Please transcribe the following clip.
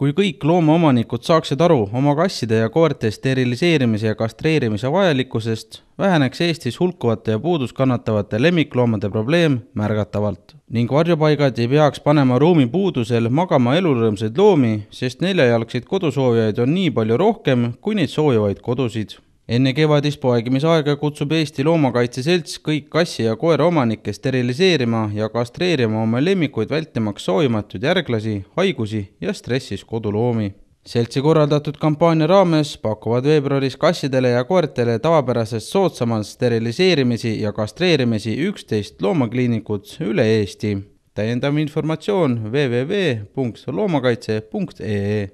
kui kõik loomaomanikud saaksid aru oma kasside ja koerte steriliseerimise ja kastreerimise vajalikkusest, väheneks Eestis hulkuvate ja puudust kannatavate lemmikloomade probleem märgatavalt ning varjupaigad ei peaks panema ruumi puudusel magama elurõõmsaid loomi, sest neljajalgseid kodusoovijaid on nii palju rohkem, kui neid soovivaid kodusid enne kevadist poegimisaega kutsub Eesti Loomakaitse Selts kõik kassi- ja koeraomanikke steriliseerima ja kastreerima oma lemmikuid, vältimaks soovimatuid järglasi, haigusi ja stressis koduloomi. seltsi korraldatud kampaania raames pakuvad veebruaris kassidele ja koertele tavapärasest soodsamalt steriliseerimisi ja kastreerimisi üksteist loomakliinikut üle Eesti. täiendav informatsioon www.loomakaitse.ee